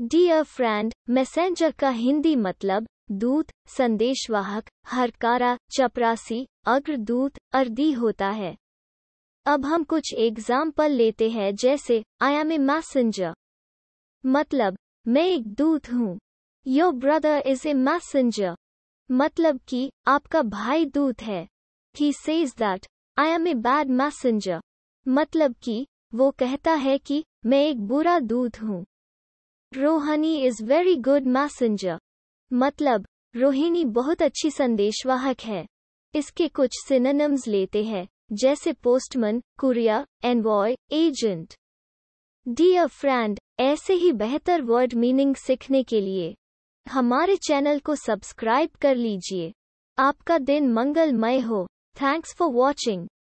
dear friend messenger का हिंदी मतलब दूत संदेशवाहक हरकारा चपरासी अग्रदूत अर्दी होता है अब हम कुछ एग्जाम्पल लेते हैं जैसे आई एम ए मैसेंजर मतलब मैं एक दूत हूँ your brother is a messenger मतलब कि आपका भाई दूत है he says that I am a bad messenger मतलब कि वो कहता है कि मैं एक बुरा दूत हूँ Rohini is very good messenger मतलब रोहिणी बहुत अच्छी संदेशवाहक है इसके कुछ सिनेनम्स लेते हैं जैसे पोस्टमैन कुरिया एनवॉय एजेंट डियर फ्रेंड ऐसे ही बेहतर वर्ड मीनिंग सीखने के लिए हमारे चैनल को सब्सक्राइब कर लीजिए आपका दिन मंगलमय हो थैंक्स फॉर वॉचिंग